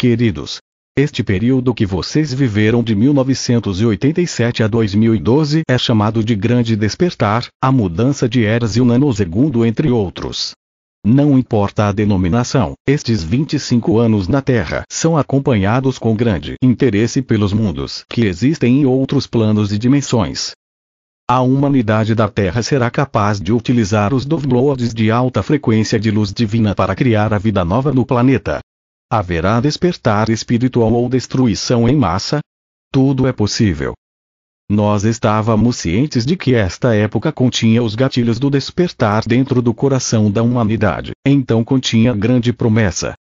Queridos, este período que vocês viveram de 1987 a 2012 é chamado de Grande Despertar, a mudança de eras e o nanosegundo, entre outros. Não importa a denominação, estes 25 anos na Terra são acompanhados com grande interesse pelos mundos que existem em outros planos e dimensões. A humanidade da Terra será capaz de utilizar os downloads de alta frequência de luz divina para criar a vida nova no planeta. Haverá despertar espiritual ou destruição em massa? Tudo é possível. Nós estávamos cientes de que esta época continha os gatilhos do despertar dentro do coração da humanidade, então continha grande promessa,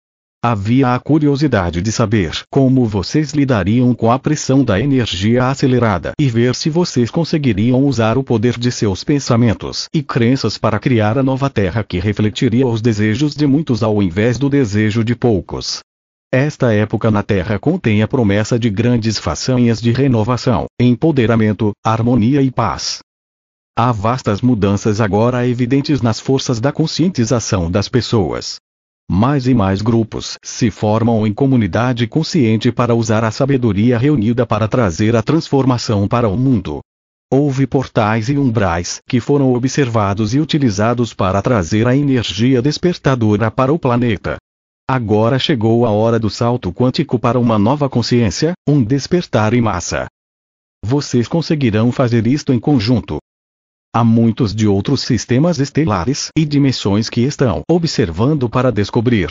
Havia a curiosidade de saber como vocês lidariam com a pressão da energia acelerada e ver se vocês conseguiriam usar o poder de seus pensamentos e crenças para criar a nova Terra que refletiria os desejos de muitos ao invés do desejo de poucos. Esta época na Terra contém a promessa de grandes façanhas de renovação, empoderamento, harmonia e paz. Há vastas mudanças agora evidentes nas forças da conscientização das pessoas, mais e mais grupos se formam em comunidade consciente para usar a sabedoria reunida para trazer a transformação para o mundo. Houve portais e umbrais que foram observados e utilizados para trazer a energia despertadora para o planeta. Agora chegou a hora do salto quântico para uma nova consciência, um despertar em massa. Vocês conseguirão fazer isto em conjunto. Há muitos de outros sistemas estelares e dimensões que estão observando para descobrir.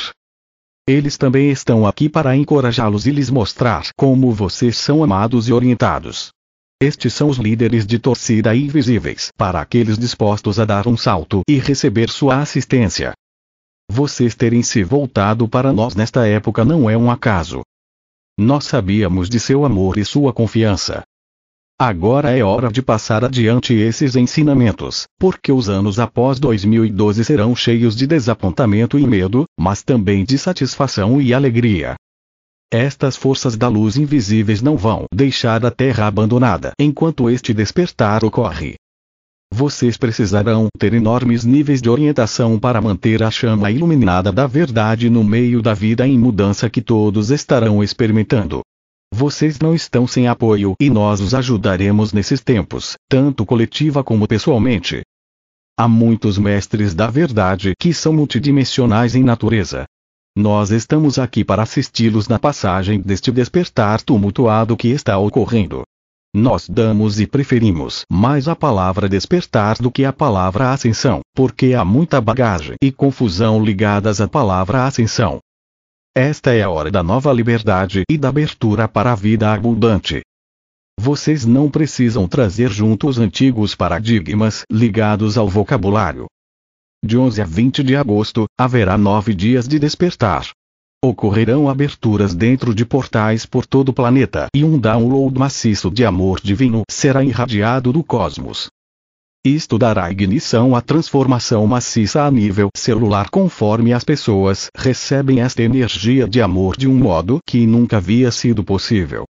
Eles também estão aqui para encorajá-los e lhes mostrar como vocês são amados e orientados. Estes são os líderes de torcida invisíveis para aqueles dispostos a dar um salto e receber sua assistência. Vocês terem se voltado para nós nesta época não é um acaso. Nós sabíamos de seu amor e sua confiança, Agora é hora de passar adiante esses ensinamentos, porque os anos após 2012 serão cheios de desapontamento e medo, mas também de satisfação e alegria. Estas forças da luz invisíveis não vão deixar a Terra abandonada enquanto este despertar ocorre. Vocês precisarão ter enormes níveis de orientação para manter a chama iluminada da verdade no meio da vida em mudança que todos estarão experimentando. Vocês não estão sem apoio e nós os ajudaremos nesses tempos, tanto coletiva como pessoalmente. Há muitos mestres da verdade que são multidimensionais em natureza. Nós estamos aqui para assisti-los na passagem deste despertar tumultuado que está ocorrendo. Nós damos e preferimos mais a palavra despertar do que a palavra ascensão, porque há muita bagagem e confusão ligadas à palavra ascensão. Esta é a hora da nova liberdade e da abertura para a vida abundante. Vocês não precisam trazer junto os antigos paradigmas ligados ao vocabulário. De 11 a 20 de agosto, haverá nove dias de despertar. Ocorrerão aberturas dentro de portais por todo o planeta e um download maciço de amor divino será irradiado do cosmos. Isto dará ignição à transformação maciça a nível celular conforme as pessoas recebem esta energia de amor de um modo que nunca havia sido possível.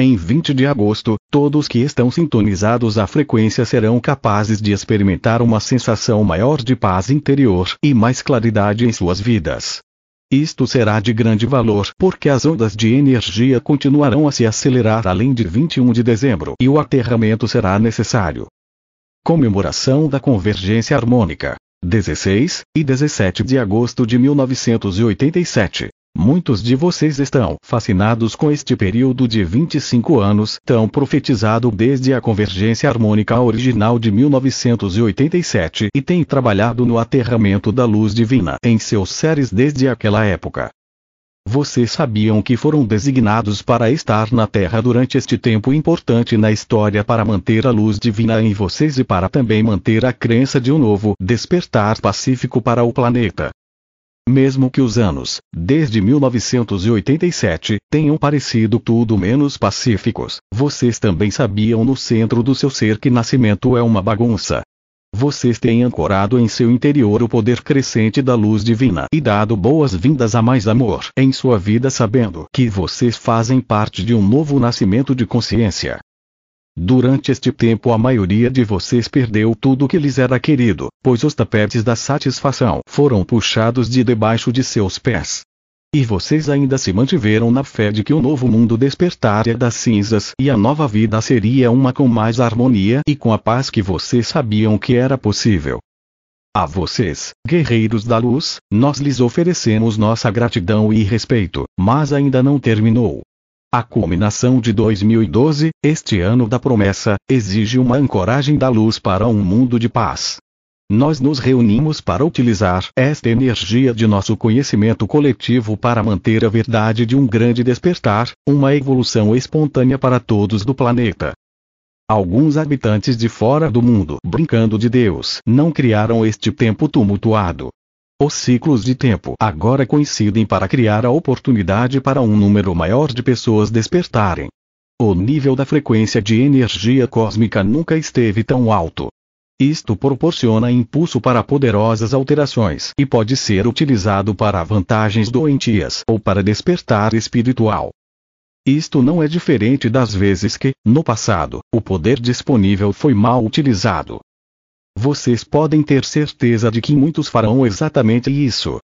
Em 20 de agosto, todos que estão sintonizados à frequência serão capazes de experimentar uma sensação maior de paz interior e mais claridade em suas vidas. Isto será de grande valor porque as ondas de energia continuarão a se acelerar além de 21 de dezembro e o aterramento será necessário. Comemoração da Convergência Harmônica. 16 e 17 de agosto de 1987. Muitos de vocês estão fascinados com este período de 25 anos, tão profetizado desde a convergência harmônica original de 1987 e têm trabalhado no aterramento da luz divina em seus seres desde aquela época. Vocês sabiam que foram designados para estar na Terra durante este tempo importante na história para manter a luz divina em vocês e para também manter a crença de um novo despertar pacífico para o planeta. Mesmo que os anos, desde 1987, tenham parecido tudo menos pacíficos, vocês também sabiam no centro do seu ser que nascimento é uma bagunça vocês têm ancorado em seu interior o poder crescente da luz divina e dado boas-vindas a mais amor em sua vida sabendo que vocês fazem parte de um novo nascimento de consciência. Durante este tempo a maioria de vocês perdeu tudo o que lhes era querido, pois os tapetes da satisfação foram puxados de debaixo de seus pés. E vocês ainda se mantiveram na fé de que o novo mundo despertaria é das cinzas e a nova vida seria uma com mais harmonia e com a paz que vocês sabiam que era possível. A vocês, guerreiros da luz, nós lhes oferecemos nossa gratidão e respeito, mas ainda não terminou. A culminação de 2012, este ano da promessa, exige uma ancoragem da luz para um mundo de paz. Nós nos reunimos para utilizar esta energia de nosso conhecimento coletivo para manter a verdade de um grande despertar, uma evolução espontânea para todos do planeta. Alguns habitantes de fora do mundo, brincando de Deus, não criaram este tempo tumultuado. Os ciclos de tempo agora coincidem para criar a oportunidade para um número maior de pessoas despertarem. O nível da frequência de energia cósmica nunca esteve tão alto. Isto proporciona impulso para poderosas alterações e pode ser utilizado para vantagens doentias ou para despertar espiritual. Isto não é diferente das vezes que, no passado, o poder disponível foi mal utilizado. Vocês podem ter certeza de que muitos farão exatamente isso.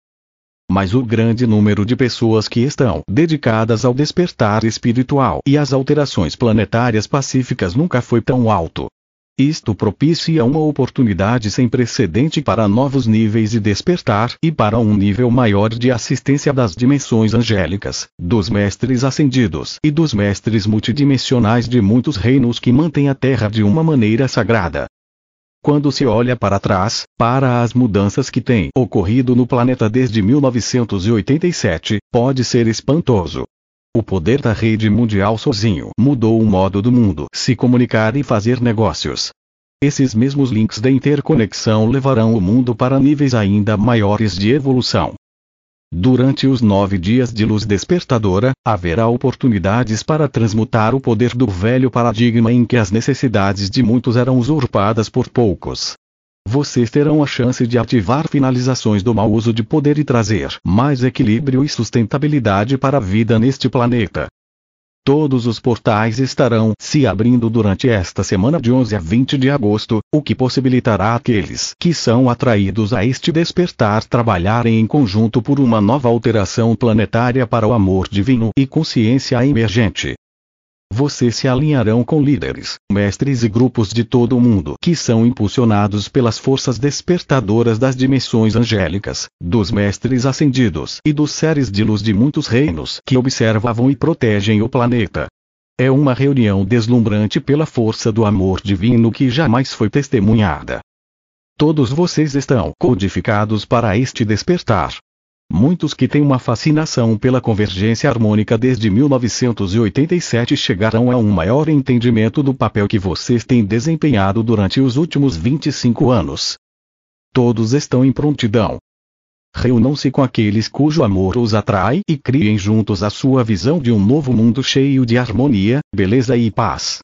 Mas o grande número de pessoas que estão dedicadas ao despertar espiritual e às alterações planetárias pacíficas nunca foi tão alto. Isto propicia uma oportunidade sem precedente para novos níveis de despertar e para um nível maior de assistência das dimensões angélicas, dos mestres ascendidos e dos mestres multidimensionais de muitos reinos que mantêm a Terra de uma maneira sagrada. Quando se olha para trás, para as mudanças que têm ocorrido no planeta desde 1987, pode ser espantoso o poder da rede mundial sozinho mudou o modo do mundo se comunicar e fazer negócios. Esses mesmos links de interconexão levarão o mundo para níveis ainda maiores de evolução. Durante os nove dias de luz despertadora, haverá oportunidades para transmutar o poder do velho paradigma em que as necessidades de muitos eram usurpadas por poucos vocês terão a chance de ativar finalizações do mau uso de poder e trazer mais equilíbrio e sustentabilidade para a vida neste planeta. Todos os portais estarão se abrindo durante esta semana de 11 a 20 de agosto, o que possibilitará aqueles que são atraídos a este despertar trabalharem em conjunto por uma nova alteração planetária para o amor divino e consciência emergente. Você se alinharão com líderes, mestres e grupos de todo o mundo que são impulsionados pelas forças despertadoras das dimensões angélicas, dos mestres ascendidos e dos seres de luz de muitos reinos que observavam e protegem o planeta. É uma reunião deslumbrante pela força do amor divino que jamais foi testemunhada. Todos vocês estão codificados para este despertar, Muitos que têm uma fascinação pela convergência harmônica desde 1987 chegarão a um maior entendimento do papel que vocês têm desempenhado durante os últimos 25 anos. Todos estão em prontidão. Reunam-se com aqueles cujo amor os atrai e criem juntos a sua visão de um novo mundo cheio de harmonia, beleza e paz.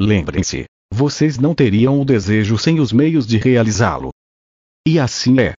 Lembrem-se, vocês não teriam o desejo sem os meios de realizá-lo. E assim é.